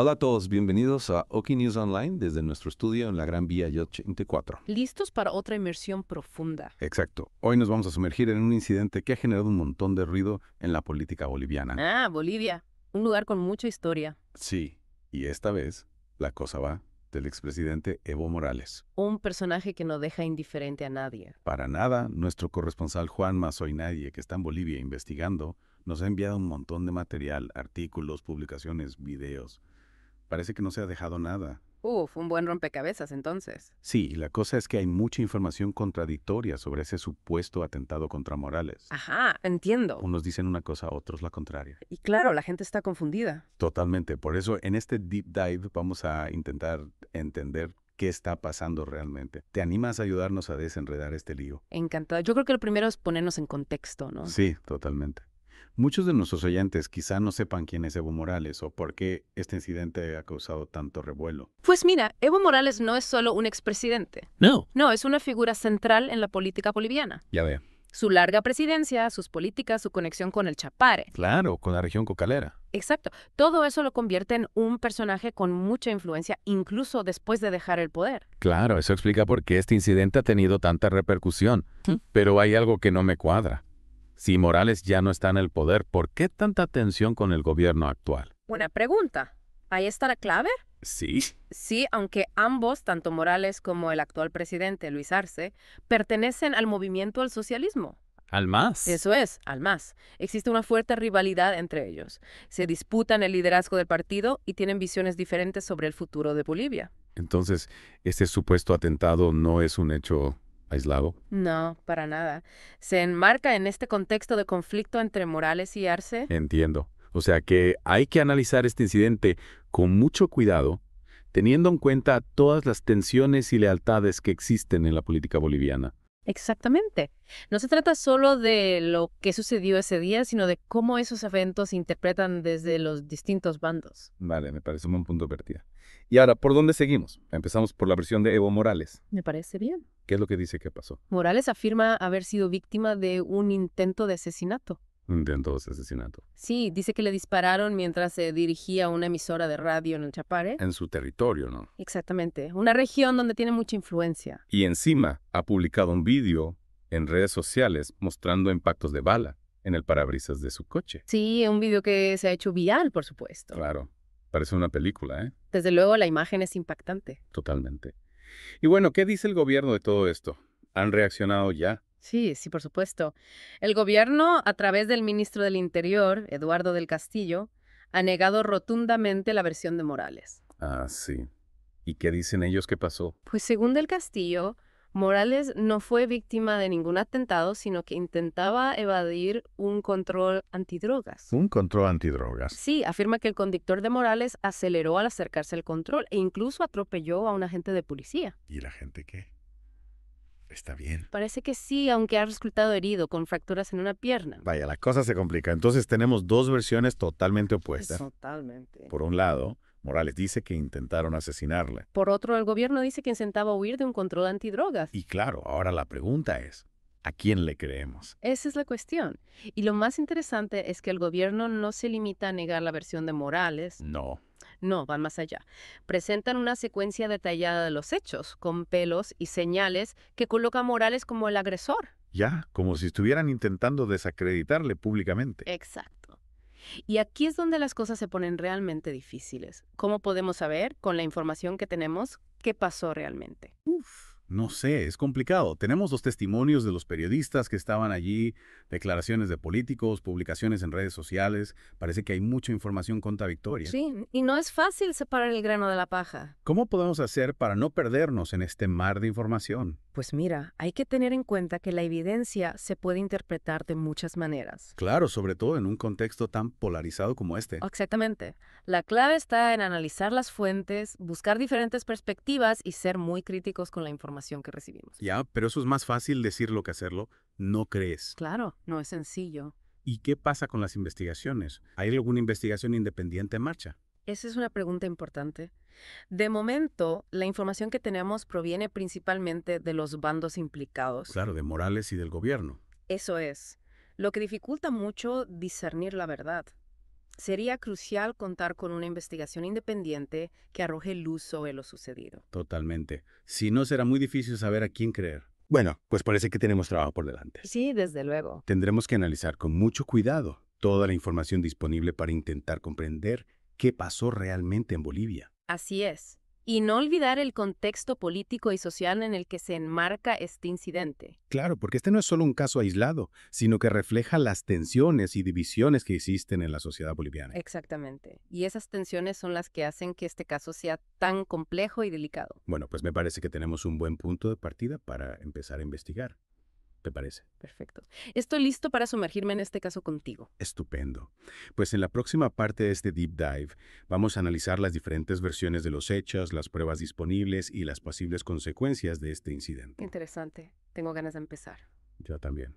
Hola a todos, bienvenidos a Oki News Online desde nuestro estudio en la Gran Vía 84. Listos para otra inmersión profunda. Exacto. Hoy nos vamos a sumergir en un incidente que ha generado un montón de ruido en la política boliviana. Ah, Bolivia. Un lugar con mucha historia. Sí, y esta vez la cosa va del expresidente Evo Morales. Un personaje que no deja indiferente a nadie. Para nada, nuestro corresponsal Juan Mazoy Nadie, que está en Bolivia investigando, nos ha enviado un montón de material, artículos, publicaciones, videos. Parece que no se ha dejado nada. Uf, un buen rompecabezas entonces. Sí, la cosa es que hay mucha información contradictoria sobre ese supuesto atentado contra Morales. Ajá, entiendo. Unos dicen una cosa, otros la contraria. Y claro, la gente está confundida. Totalmente, por eso en este deep dive vamos a intentar entender qué está pasando realmente. ¿Te animas a ayudarnos a desenredar este lío? Encantada. Yo creo que lo primero es ponernos en contexto, ¿no? Sí, totalmente. Muchos de nuestros oyentes quizá no sepan quién es Evo Morales o por qué este incidente ha causado tanto revuelo. Pues mira, Evo Morales no es solo un expresidente. No. No, es una figura central en la política boliviana. Ya ve. Su larga presidencia, sus políticas, su conexión con el Chapare. Claro, con la región cocalera. Exacto. Todo eso lo convierte en un personaje con mucha influencia, incluso después de dejar el poder. Claro, eso explica por qué este incidente ha tenido tanta repercusión. Pero hay algo que no me cuadra. Si Morales ya no está en el poder, ¿por qué tanta tensión con el gobierno actual? Buena pregunta. ¿Ahí está la clave? Sí. Sí, aunque ambos, tanto Morales como el actual presidente Luis Arce, pertenecen al movimiento al socialismo. Al más. Eso es, al más. Existe una fuerte rivalidad entre ellos. Se disputan el liderazgo del partido y tienen visiones diferentes sobre el futuro de Bolivia. Entonces, este supuesto atentado no es un hecho aislado. No, para nada. Se enmarca en este contexto de conflicto entre Morales y Arce. Entiendo. O sea que hay que analizar este incidente con mucho cuidado, teniendo en cuenta todas las tensiones y lealtades que existen en la política boliviana. Exactamente. No se trata solo de lo que sucedió ese día, sino de cómo esos eventos se interpretan desde los distintos bandos. Vale, me parece un buen punto de partida. Y ahora, ¿por dónde seguimos? Empezamos por la versión de Evo Morales. Me parece bien. ¿Qué es lo que dice que pasó? Morales afirma haber sido víctima de un intento de asesinato de asesinato. Sí, dice que le dispararon mientras se dirigía a una emisora de radio en el Chapare. En su territorio, ¿no? Exactamente, una región donde tiene mucha influencia. Y encima ha publicado un vídeo en redes sociales mostrando impactos de bala en el parabrisas de su coche. Sí, un vídeo que se ha hecho vial, por supuesto. Claro, parece una película, ¿eh? Desde luego la imagen es impactante. Totalmente. Y bueno, ¿qué dice el gobierno de todo esto? ¿Han reaccionado ya? Sí, sí, por supuesto. El gobierno, a través del ministro del Interior, Eduardo del Castillo, ha negado rotundamente la versión de Morales. Ah, sí. ¿Y qué dicen ellos que pasó? Pues según del Castillo, Morales no fue víctima de ningún atentado, sino que intentaba evadir un control antidrogas. Un control antidrogas. Sí, afirma que el conductor de Morales aceleró al acercarse al control e incluso atropelló a un agente de policía. ¿Y la gente qué? Está bien. Parece que sí, aunque ha resultado herido con fracturas en una pierna. Vaya, la cosa se complica. Entonces tenemos dos versiones totalmente opuestas. Totalmente. Por un lado, Morales dice que intentaron asesinarle. Por otro, el gobierno dice que intentaba huir de un control antidrogas. Y claro, ahora la pregunta es, ¿A quién le creemos? Esa es la cuestión. Y lo más interesante es que el gobierno no se limita a negar la versión de Morales. No. No, van más allá. Presentan una secuencia detallada de los hechos, con pelos y señales que coloca a Morales como el agresor. Ya, como si estuvieran intentando desacreditarle públicamente. Exacto. Y aquí es donde las cosas se ponen realmente difíciles. ¿Cómo podemos saber, con la información que tenemos, qué pasó realmente? Uf. No sé, es complicado. Tenemos los testimonios de los periodistas que estaban allí, declaraciones de políticos, publicaciones en redes sociales. Parece que hay mucha información contra Victoria. Sí, y no es fácil separar el grano de la paja. ¿Cómo podemos hacer para no perdernos en este mar de información? Pues mira, hay que tener en cuenta que la evidencia se puede interpretar de muchas maneras. Claro, sobre todo en un contexto tan polarizado como este. Exactamente. La clave está en analizar las fuentes, buscar diferentes perspectivas y ser muy críticos con la información que recibimos. Ya, pero eso es más fácil decirlo que hacerlo. No crees. Claro, no es sencillo. ¿Y qué pasa con las investigaciones? ¿Hay alguna investigación independiente en marcha? Esa es una pregunta importante. De momento, la información que tenemos proviene principalmente de los bandos implicados. Claro, de Morales y del gobierno. Eso es, lo que dificulta mucho discernir la verdad. Sería crucial contar con una investigación independiente que arroje luz sobre lo sucedido. Totalmente. Si no, será muy difícil saber a quién creer. Bueno, pues parece que tenemos trabajo por delante. Sí, desde luego. Tendremos que analizar con mucho cuidado toda la información disponible para intentar comprender qué pasó realmente en Bolivia. Así es. Y no olvidar el contexto político y social en el que se enmarca este incidente. Claro, porque este no es solo un caso aislado, sino que refleja las tensiones y divisiones que existen en la sociedad boliviana. Exactamente. Y esas tensiones son las que hacen que este caso sea tan complejo y delicado. Bueno, pues me parece que tenemos un buen punto de partida para empezar a investigar. ¿Te parece? Perfecto. Estoy listo para sumergirme en este caso contigo. Estupendo. Pues en la próxima parte de este deep dive vamos a analizar las diferentes versiones de los hechos, las pruebas disponibles y las posibles consecuencias de este incidente. Interesante. Tengo ganas de empezar. Yo también.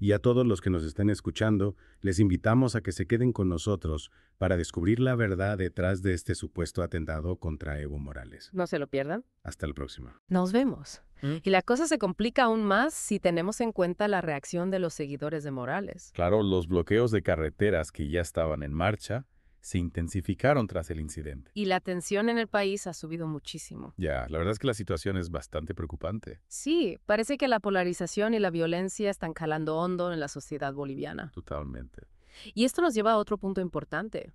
Y a todos los que nos estén escuchando, les invitamos a que se queden con nosotros para descubrir la verdad detrás de este supuesto atentado contra Evo Morales. No se lo pierdan. Hasta el próximo. Nos vemos. Mm. Y la cosa se complica aún más si tenemos en cuenta la reacción de los seguidores de Morales. Claro, los bloqueos de carreteras que ya estaban en marcha se intensificaron tras el incidente. Y la tensión en el país ha subido muchísimo. Ya, la verdad es que la situación es bastante preocupante. Sí, parece que la polarización y la violencia están calando hondo en la sociedad boliviana. Totalmente. Y esto nos lleva a otro punto importante,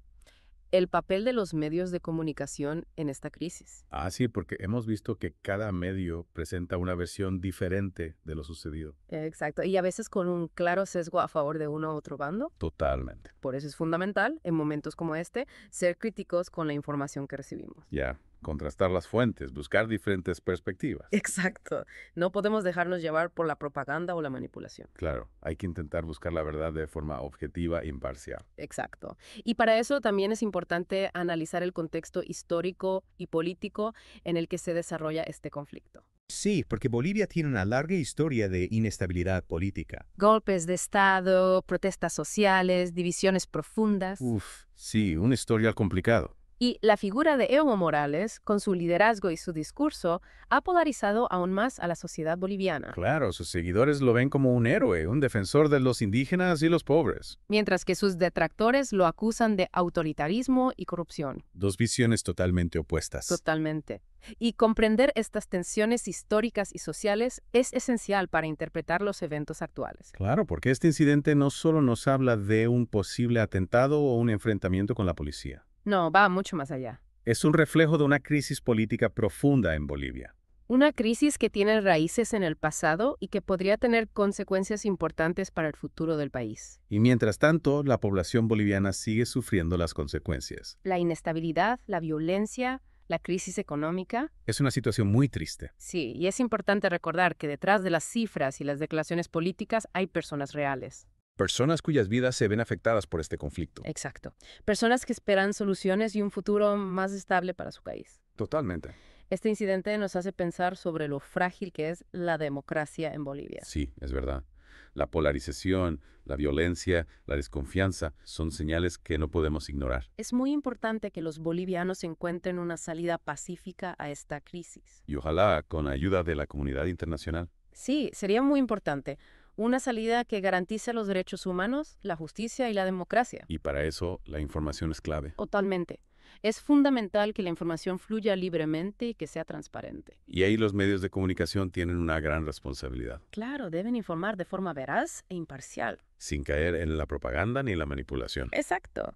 el papel de los medios de comunicación en esta crisis. Ah, sí, porque hemos visto que cada medio presenta una versión diferente de lo sucedido. Exacto, y a veces con un claro sesgo a favor de uno u otro bando. Totalmente. Por eso es fundamental, en momentos como este, ser críticos con la información que recibimos. Ya contrastar las fuentes, buscar diferentes perspectivas. Exacto. No podemos dejarnos llevar por la propaganda o la manipulación. Claro, hay que intentar buscar la verdad de forma objetiva e imparcial. Exacto. Y para eso también es importante analizar el contexto histórico y político en el que se desarrolla este conflicto. Sí, porque Bolivia tiene una larga historia de inestabilidad política. Golpes de Estado, protestas sociales, divisiones profundas. Uf, sí, un historial complicado. Y la figura de Evo Morales, con su liderazgo y su discurso, ha polarizado aún más a la sociedad boliviana. Claro, sus seguidores lo ven como un héroe, un defensor de los indígenas y los pobres. Mientras que sus detractores lo acusan de autoritarismo y corrupción. Dos visiones totalmente opuestas. Totalmente. Y comprender estas tensiones históricas y sociales es esencial para interpretar los eventos actuales. Claro, porque este incidente no solo nos habla de un posible atentado o un enfrentamiento con la policía no, va mucho más allá. Es un reflejo de una crisis política profunda en Bolivia. Una crisis que tiene raíces en el pasado y que podría tener consecuencias importantes para el futuro del país. Y mientras tanto, la población boliviana sigue sufriendo las consecuencias. La inestabilidad, la violencia, la crisis económica. Es una situación muy triste. Sí, y es importante recordar que detrás de las cifras y las declaraciones políticas hay personas reales personas cuyas vidas se ven afectadas por este conflicto. Exacto. Personas que esperan soluciones y un futuro más estable para su país. Totalmente. Este incidente nos hace pensar sobre lo frágil que es la democracia en Bolivia. Sí, es verdad. La polarización, la violencia, la desconfianza son señales que no podemos ignorar. Es muy importante que los bolivianos encuentren una salida pacífica a esta crisis. Y ojalá con ayuda de la comunidad internacional. Sí, sería muy importante una salida que garantice los derechos humanos, la justicia y la democracia. Y para eso la información es clave. Totalmente. Es fundamental que la información fluya libremente y que sea transparente. Y ahí los medios de comunicación tienen una gran responsabilidad. Claro, deben informar de forma veraz e imparcial. Sin caer en la propaganda ni la manipulación. Exacto.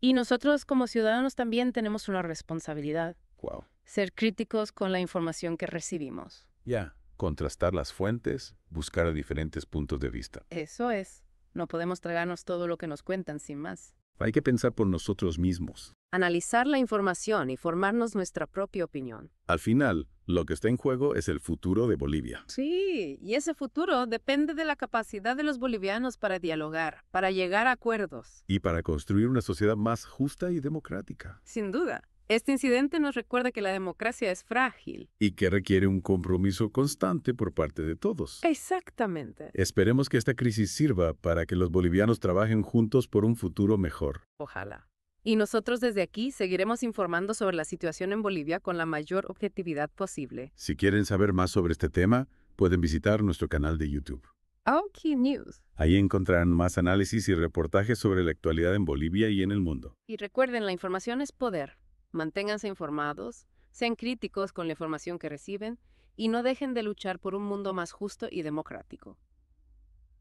Y nosotros como ciudadanos también tenemos una responsabilidad. Wow. Ser críticos con la información que recibimos. Ya contrastar las fuentes, buscar a diferentes puntos de vista. Eso es. No podemos tragarnos todo lo que nos cuentan sin más. Hay que pensar por nosotros mismos. Analizar la información y formarnos nuestra propia opinión. Al final, lo que está en juego es el futuro de Bolivia. Sí, y ese futuro depende de la capacidad de los bolivianos para dialogar, para llegar a acuerdos. Y para construir una sociedad más justa y democrática. Sin duda. Este incidente nos recuerda que la democracia es frágil. Y que requiere un compromiso constante por parte de todos. Exactamente. Esperemos que esta crisis sirva para que los bolivianos trabajen juntos por un futuro mejor. Ojalá. Y nosotros desde aquí seguiremos informando sobre la situación en Bolivia con la mayor objetividad posible. Si quieren saber más sobre este tema, pueden visitar nuestro canal de YouTube. Aoki News. Ahí encontrarán más análisis y reportajes sobre la actualidad en Bolivia y en el mundo. Y recuerden, la información es poder. Manténganse informados, sean críticos con la información que reciben y no dejen de luchar por un mundo más justo y democrático.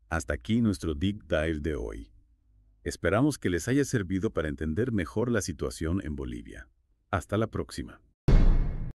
Hasta aquí nuestro Deep Dive de hoy. Esperamos que les haya servido para entender mejor la situación en Bolivia. Hasta la próxima.